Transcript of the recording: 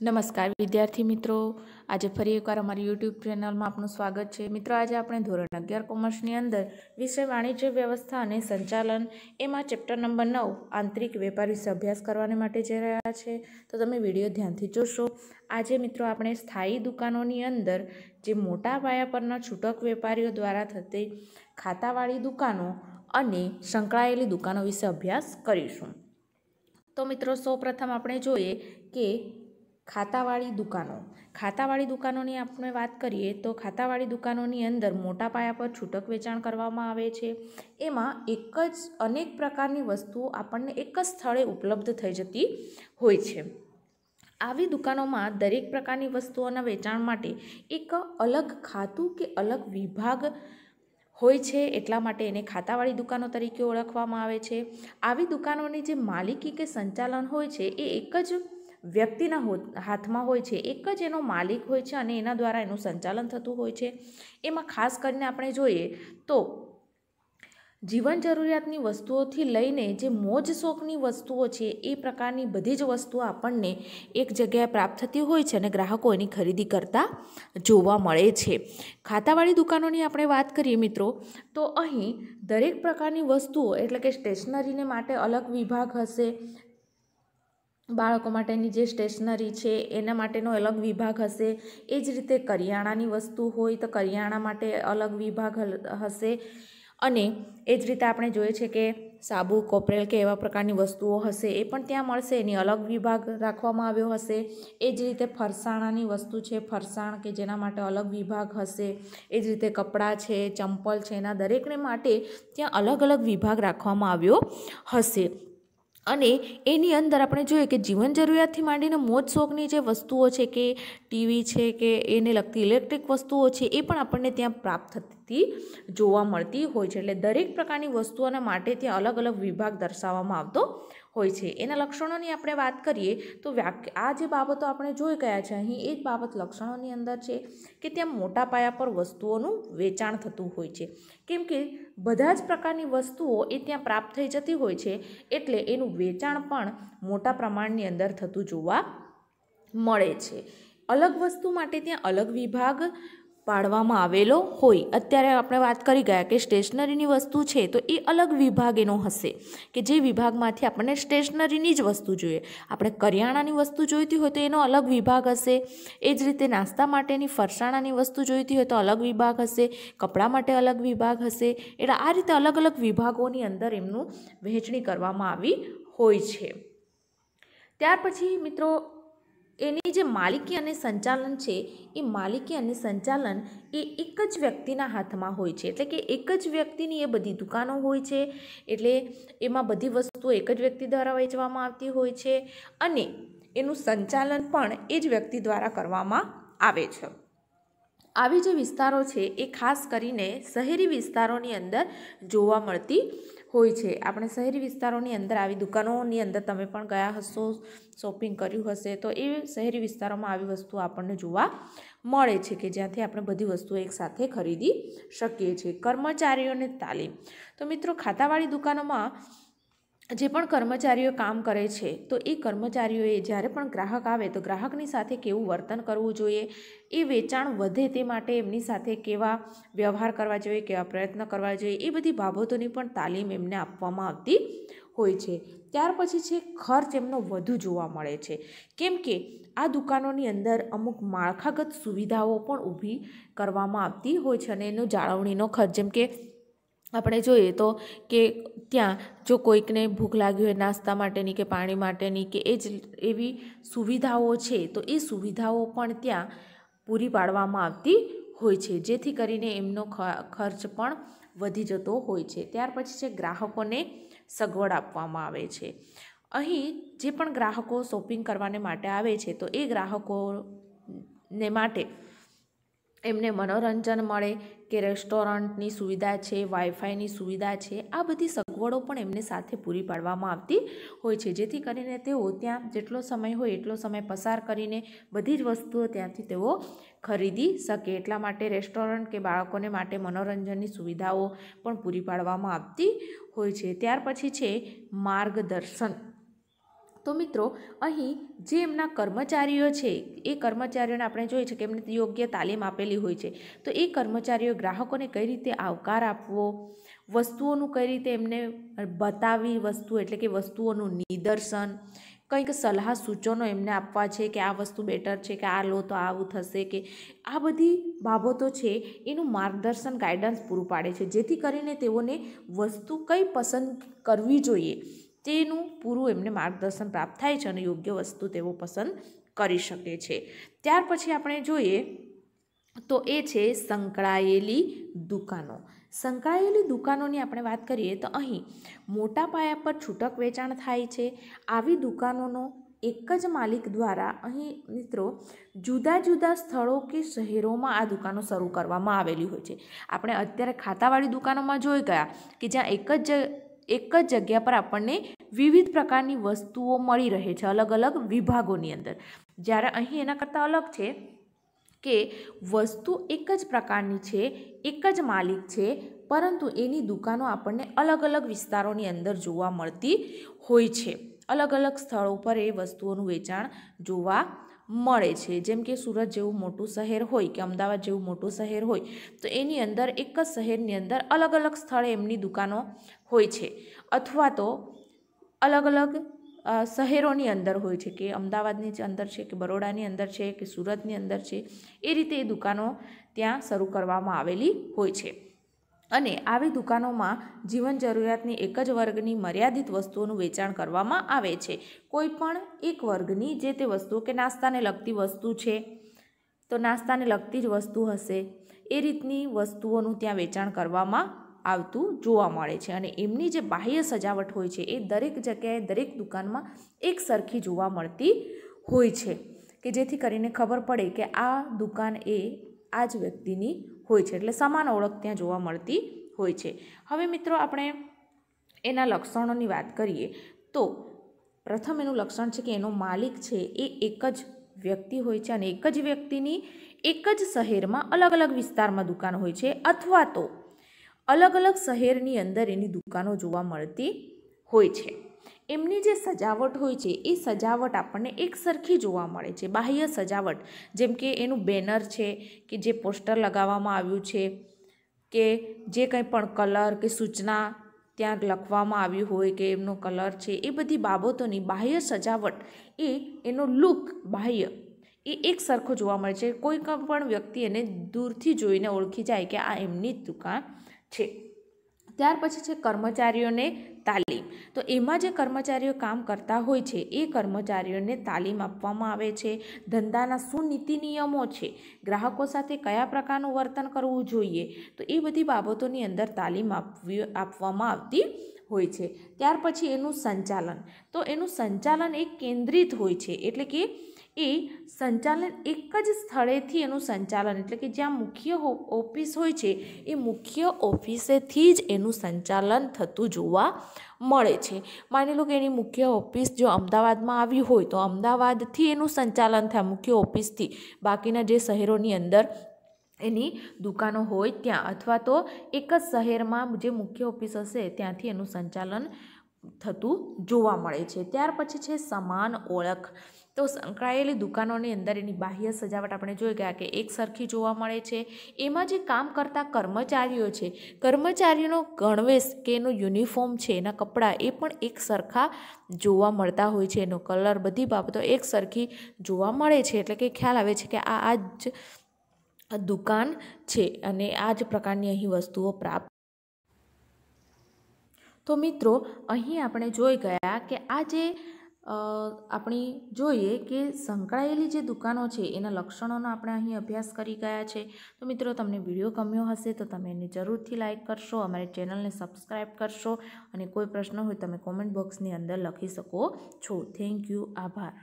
નમસ્કાર વિદ્યાર્થી મિત્રો આજે ફરી એકવાર અમારી યુટ્યુબ ચેનલમાં આપનું સ્વાગત છે મિત્રો આજે આપણે ધોરણ અગિયાર કોમર્સની અંદર વિષય વાણિજ્ય વ્યવસ્થા અને સંચાલન એમાં ચેપ્ટર નંબર નવ આંતરિક વેપાર વિશે અભ્યાસ કરવાને માટે જઈ રહ્યા છે તો તમે વિડીયો ધ્યાનથી જોશો આજે મિત્રો આપણે સ્થાયી દુકાનોની અંદર જે મોટા પાયા પરના છૂટક વેપારીઓ દ્વારા થતી ખાતાવાળી દુકાનો અને સંકળાયેલી દુકાનો વિશે અભ્યાસ કરીશું તો મિત્રો સૌપ્રથમ આપણે જોઈએ કે ખાતાવાળી દુકાનો ખાતાવાળી દુકાનોની આપણે વાત કરીએ તો ખાતાવાળી દુકાનોની અંદર મોટા પાયા પર છૂટક વેચાણ કરવામાં આવે છે એમાં એક જ અનેક પ્રકારની વસ્તુઓ આપણને એક જ સ્થળે ઉપલબ્ધ થઈ જતી હોય છે આવી દુકાનોમાં દરેક પ્રકારની વસ્તુઓના વેચાણ માટે એક અલગ ખાતું કે અલગ વિભાગ હોય છે એટલા માટે એને ખાતાવાળી દુકાનો તરીકે ઓળખવામાં આવે છે આવી દુકાનોની જે માલિકી કે સંચાલન હોય છે એ એક જ વ્યક્તિના હાથમાં હોય છે એક જ એનો માલિક હોય છે અને એના દ્વારા એનું સંચાલન થતું હોય છે એમાં ખાસ કરીને આપણે જોઈએ તો જીવન જરૂરિયાતની વસ્તુઓથી લઈને જે મોજ શોખની વસ્તુઓ છે એ પ્રકારની બધી જ વસ્તુઓ આપણને એક જગ્યાએ પ્રાપ્ત થતી હોય છે અને ગ્રાહકો એની ખરીદી કરતા જોવા મળે છે ખાતાવાળી દુકાનોની આપણે વાત કરીએ મિત્રો તો અહીં દરેક પ્રકારની વસ્તુઓ એટલે કે સ્ટેશનરીને માટે અલગ વિભાગ હશે બાળકો માટેની જે સ્ટેશનરી છે એના માટેનો અલગ વિભાગ હશે એ જ રીતે કરિયાણાની વસ્તુ હોય તો કરિયાણા માટે અલગ વિભાગ હશે અને એ જ રીતે આપણે જોઈએ છે કે સાબુ કોપરેલ કે એવા પ્રકારની વસ્તુઓ હશે એ પણ ત્યાં મળશે એની અલગ વિભાગ રાખવામાં આવ્યો હશે એ જ રીતે ફરસાણાની વસ્તુ છે ફરસાણ કે જેના માટે અલગ વિભાગ હશે એ જ રીતે કપડાં છે ચંપલ છે એના દરેકને માટે ત્યાં અલગ અલગ વિભાગ રાખવામાં આવ્યો હશે અને એની અંદર આપણે જોઈએ કે જીવન જરૂરિયાતથી માંડીને મોજ શોખની જે વસ્તુઓ છે કે ટીવી છે કે એને લગતી ઇલેક્ટ્રિક વસ્તુઓ છે એ પણ આપણને ત્યાં પ્રાપ્ત થતી જોવા મળતી હોય છે એટલે દરેક પ્રકારની વસ્તુઓના માટે ત્યાં અલગ અલગ વિભાગ દર્શાવવામાં આવતો હોય છે એના લક્ષણોની આપણે વાત કરીએ તો આ જે બાબતો આપણે જોઈ ગયા છે અહીં એક બાબત લક્ષણોની અંદર છે કે ત્યાં મોટા પાયા પર વસ્તુઓનું વેચાણ થતું હોય છે કેમ કે બધા જ પ્રકારની વસ્તુઓ એ ત્યાં પ્રાપ્ત થઈ જતી હોય છે એટલે એનું વેચાણ પણ મોટા પ્રમાણની અંદર થતું જોવા મળે છે અલગ વસ્તુ માટે ત્યાં અલગ વિભાગ પાડવામાં આવેલો હોય અત્યારે આપણે વાત કરી ગયા કે સ્ટેશનરીની વસ્તુ છે તો એ અલગ વિભાગ એનો હશે કે જે વિભાગમાંથી આપણને સ્ટેશનરીની જ વસ્તુ જોઈએ આપણે કરિયાણાની વસ્તુ જોઈતી હોય તો એનો અલગ વિભાગ હશે એ જ રીતે નાસ્તા માટેની ફરસાણાની વસ્તુ જોઈતી હોય તો અલગ વિભાગ હશે કપડાં માટે અલગ વિભાગ હશે એટલે આ રીતે અલગ અલગ વિભાગોની અંદર એમનું વહેંચણી કરવામાં આવી હોય છે ત્યાર પછી મિત્રો એની જે માલિકી અને સંચાલન છે એ માલિકી અને સંચાલન એ એક જ વ્યક્તિના હાથમાં હોય છે એટલે કે એક જ વ્યક્તિની એ બધી દુકાનો હોય છે એટલે એમાં બધી વસ્તુઓ એક જ વ્યક્તિ દ્વારા વેચવામાં આવતી હોય છે અને એનું સંચાલન પણ એ જ વ્યક્તિ દ્વારા કરવામાં આવે છે આવી જે વિસ્તારો છે એ ખાસ કરીને શહેરી વિસ્તારોની અંદર જોવા મળતી હોય છે આપણે શહેરી વિસ્તારોની અંદર આવી દુકાનોની અંદર તમે પણ ગયા હશો શોપિંગ કર્યું હશે તો એ શહેરી વિસ્તારોમાં આવી વસ્તુ આપણને જોવા મળે છે કે જ્યાંથી આપણે બધી વસ્તુઓ એકસાથે ખરીદી શકીએ છીએ કર્મચારીઓને તાલીમ તો મિત્રો ખાતાવાળી દુકાનોમાં જે પણ કર્મચારીઓ કામ કરે છે તો એ કર્મચારીઓએ જ્યારે પણ ગ્રાહક આવે તો ગ્રાહકની સાથે કેવું વર્તન કરવું જોઈએ એ વેચાણ વધે તે માટે એમની સાથે કેવા વ્યવહાર કરવા જોઈએ કેવા પ્રયત્ન કરવા જોઈએ એ બધી બાબતોની પણ તાલીમ એમને આપવામાં આવતી હોય છે ત્યાર પછી છે ખર્ચ એમનો વધુ જોવા મળે છે કેમ કે આ દુકાનોની અંદર અમુક માળખાગત સુવિધાઓ પણ ઊભી કરવામાં આવતી હોય છે અને એનો જાળવણીનો ખર્ચ જેમ કે આપણે જોઈએ તો કે ત્યાં જો કોઈકને ભૂખ લાગી હોય નાસ્તા માટેની કે પાણી માટેની કે એ જ એવી સુવિધાઓ છે તો એ સુવિધાઓ પણ ત્યાં પૂરી પાડવામાં આવતી હોય છે જેથી કરીને એમનો ખર્ચ પણ વધી જતો હોય છે ત્યાર પછી છે ગ્રાહકોને સગવડ આપવામાં આવે છે અહીં જે પણ ગ્રાહકો શોપિંગ કરવાને માટે આવે છે તો એ ગ્રાહકોને માટે એમને મનોરંજન મળે કે રેસ્ટોરન્ટની સુવિધા છે વાઈફાઈની સુવિધા છે આ બધી સગવડો પણ એમને સાથે પૂરી પાડવામાં આવતી હોય છે જેથી કરીને તેઓ ત્યાં જેટલો સમય હોય એટલો સમય પસાર કરીને બધી જ વસ્તુઓ ત્યાંથી તેઓ ખરીદી શકે એટલા માટે રેસ્ટોરન્ટ કે બાળકોને માટે મનોરંજનની સુવિધાઓ પણ પૂરી પાડવામાં આવતી હોય છે ત્યાર પછી છે માર્ગદર્શન તો મિત્રો અહીં જે એમના કર્મચારીઓ છે એ કર્મચારીઓને આપણે જોઈએ છીએ કે એમને યોગ્ય તાલીમ આપેલી હોય છે તો એ કર્મચારીઓ ગ્રાહકોને કઈ રીતે આવકાર આપવો વસ્તુઓનું કઈ રીતે એમને બતાવી વસ્તુ એટલે કે વસ્તુઓનું નિદર્શન કંઈક સલાહ સૂચનો એમને આપવા છે કે આ વસ્તુ બેટર છે કે આ લો તો આવું થશે કે આ બધી બાબતો છે એનું માર્ગદર્શન ગાઈડન્સ પૂરું પાડે છે જેથી કરીને તેઓને વસ્તુ કઈ પસંદ કરવી જોઈએ તેનું પૂરું એમને માર્ગદર્શન પ્રાપ્ત થાય છે અને યોગ્ય વસ્તુ તેઓ પસંદ કરી શકે છે ત્યાર પછી આપણે જોઈએ તો એ છે સંકળાયેલી દુકાનો સંકળાયેલી દુકાનોની આપણે વાત કરીએ તો અહીં મોટા પાયા પર છૂટક વેચાણ થાય છે આવી દુકાનોનો એક જ માલિક દ્વારા અહીં મિત્રો જુદા જુદા સ્થળો કે શહેરોમાં આ દુકાનો શરૂ કરવામાં આવેલી હોય છે આપણે અત્યારે ખાતાવાળી દુકાનોમાં જોઈ ગયા કે જ્યાં એક જ એક જ જગ્યા પર આપણને વિવિધ પ્રકારની વસ્તુઓ મળી રહે છે અલગ અલગ વિભાગોની અંદર જ્યારે અહીં એના કરતાં અલગ છે કે વસ્તુ એક જ પ્રકારની છે એક જ માલિક છે પરંતુ એની દુકાનો આપણને અલગ અલગ વિસ્તારોની અંદર જોવા મળતી હોય છે અલગ અલગ સ્થળો પર એ વસ્તુઓનું વેચાણ જોવા મળે છે જેમ કે સુરત જેવું મોટું શહેર હોય કે અમદાવાદ જેવું મોટું શહેર હોય તો એની અંદર એક જ શહેરની અંદર અલગ અલગ સ્થળે એમની દુકાનો હોય છે અથવા તો અલગ અલગ શહેરોની અંદર હોય છે કે અમદાવાદની અંદર છે કે બરોડાની અંદર છે કે સુરતની અંદર છે એ રીતે એ દુકાનો ત્યાં શરૂ કરવામાં આવેલી હોય છે અને આવી દુકાનોમાં જીવન જરૂરિયાતની એક જ વર્ગની મર્યાદિત વસ્તુઓનું વેચાણ કરવામાં આવે છે કોઈ પણ એક વર્ગની જે તે વસ્તુઓ કે નાસ્તાને લગતી વસ્તુ છે તો નાસ્તાને લગતી જ વસ્તુ હશે એ રીતની વસ્તુઓનું ત્યાં વેચાણ કરવામાં આવતું જોવા મળે છે અને એમની જે બાહ્ય સજાવટ હોય છે એ દરેક જગ્યાએ દરેક દુકાનમાં એક સરખી જોવા મળતી હોય છે કે જેથી કરીને ખબર પડે કે આ દુકાન એ આ જ વ્યક્તિની હોય છે એટલે સમાન ઓળખ ત્યાં જોવા મળતી હોય છે હવે મિત્રો આપણે એના લક્ષણોની વાત કરીએ તો પ્રથમ એનું લક્ષણ છે કે એનો માલિક છે એ એક જ વ્યક્તિ હોય છે અને એક જ વ્યક્તિની એક જ શહેરમાં અલગ અલગ વિસ્તારમાં દુકાન હોય છે અથવા તો અલગ અલગ શહેરની અંદર એની દુકાનો જોવા મળતી હોય છે એમની જે સજાવટ હોય છે એ સજાવટ આપણને એકસરખી જોવા મળે છે બાહ્ય સજાવટ જેમ કે એનું બેનર છે કે જે પોસ્ટર લગાવવામાં આવ્યું છે કે જે કંઈ પણ કલર કે સૂચના ત્યાં લખવામાં આવ્યું હોય કે એમનો કલર છે એ બધી બાબતોની બાહ્ય સજાવટ એ એનો લુક બાહ્ય એ એક સરખો જોવા મળે છે કોઈ પણ વ્યક્તિ એને દૂરથી જોઈને ઓળખી જાય કે આ એમની જ દુકાન છે ત્યાર પછી છે કર્મચારીઓને તાલીમ તો એમાં જે કર્મચારીઓ કામ કરતા હોય છે એ કર્મચારીઓને તાલીમ આપવામાં આવે છે ધંધાના શું નીતિ નિયમો છે ગ્રાહકો સાથે કયા પ્રકારનું વર્તન કરવું જોઈએ તો એ બધી બાબતોની અંદર તાલીમ આપવી આપવામાં આવતી હોય છે ત્યાર પછી એનું સંચાલન તો એનું સંચાલન એક કેન્દ્રિત હોય છે એટલે કે એ સંચાલન એક જ સ્થળેથી એનું સંચાલન એટલે કે જ્યાં મુખ્ય ઓફિસ હોય છે એ મુખ્ય ઓફિસેથી જ એનું સંચાલન થતું જોવા મળે છે માની લો કે એની મુખ્ય ઓફિસ જો અમદાવાદમાં આવી હોય તો અમદાવાદથી એનું સંચાલન થાય મુખ્ય ઓફિસથી બાકીના જે શહેરોની અંદર એની દુકાનો હોય ત્યાં અથવા તો એક જ શહેરમાં જે મુખ્ય ઓફિસ હશે ત્યાંથી એનું સંચાલન થતું જોવા મળે છે ત્યાર પછી છે સમાન ઓળખ તો સંકળાયેલી દુકાનોની અંદર એની બાહ્ય સજાવટ આપણે જોઈ ગયા કે એક સરખી જોવા મળે છે એમાં જે કામ કરતા કર્મચારીઓ છે કર્મચારીઓનો ગણવેશ કે એનો યુનિફોર્મ છે એના કપડાં એ પણ એક સરખા જોવા મળતા હોય છે એનો કલર બધી બાબતો એક સરખી જોવા મળે છે એટલે કે ખ્યાલ આવે છે કે આ આ જ દુકાન છે અને આ જ પ્રકારની અહીં વસ્તુઓ પ્રાપ્ત તો મિત્રો અહીં આપણે જોઈ ગયા કે આ જે આપણી જોઈએ કે સંકળાયેલી જે દુકાનો છે એના લક્ષણોનો આપણે અહીં અભ્યાસ કરી ગયા છે તો મિત્રો તમને વિડીયો ગમ્યો હશે તો તમે એને જરૂરથી લાઈક કરશો અમારી ચેનલને સબસ્ક્રાઈબ કરશો અને કોઈ પ્રશ્ન હોય તમે કોમેન્ટ બોક્સની અંદર લખી શકો છો થેન્ક યુ આભાર